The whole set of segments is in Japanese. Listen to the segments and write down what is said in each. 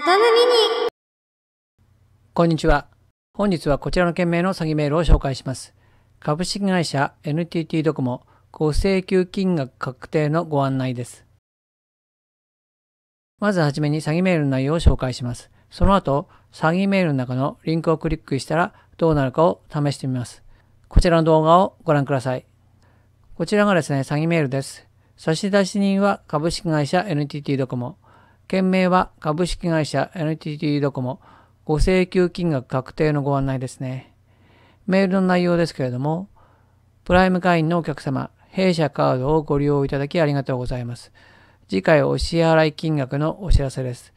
トムミニこんにちは。本日はこちらの件名の詐欺メールを紹介します。株式会社 NTT ドコモご請求金額確定のご案内です。まずはじめに詐欺メールの内容を紹介します。その後、詐欺メールの中のリンクをクリックしたらどうなるかを試してみます。こちらの動画をご覧ください。こちらがですね、詐欺メールです。差出人は株式会社 NTT ドコモ。件名は株式会社 NTT ドコモご請求金額確定のご案内ですね。メールの内容ですけれども、プライム会員のお客様、弊社カードをご利用いただきありがとうございます。次回お支払い金額のお知らせです。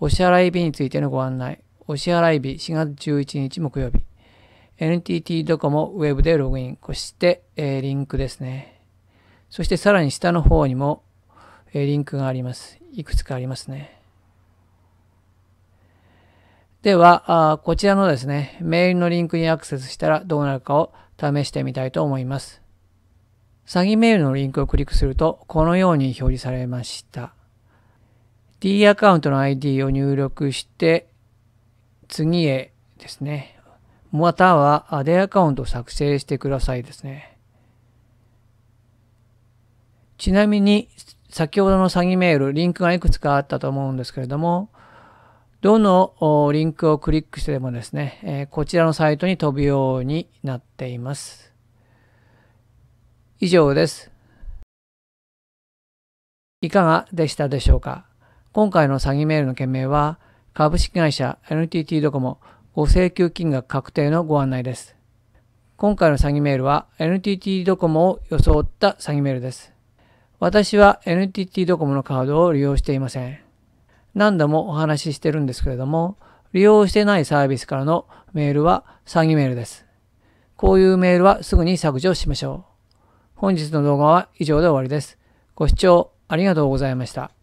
お支払い日についてのご案内。お支払い日4月11日木曜日。NTT ドコモウェブでログイン。そして、えー、リンクですね。そしてさらに下の方にもえリンクがあります。いくつかありますね。ではあ、こちらのですね、メールのリンクにアクセスしたらどうなるかを試してみたいと思います。詐欺メールのリンクをクリックすると、このように表示されました。D アカウントの ID を入力して、次へですね。または、D アカウントを作成してくださいですね。ちなみに、先ほどの詐欺メール、リンクがいくつかあったと思うんですけれども、どのリンクをクリックしてでもですね、えこちらのサイトに飛ぶようになっています。以上です。いかがでしたでしょうか今回の詐欺メールの件名は、株式会社 NTT ドコモご請求金額確定のご案内です。今回の詐欺メールは NTT ドコモを装った詐欺メールです。私は NTT ドコモのカードを利用していません。何度もお話ししてるんですけれども、利用してないサービスからのメールは詐欺メールです。こういうメールはすぐに削除しましょう。本日の動画は以上で終わりです。ご視聴ありがとうございました。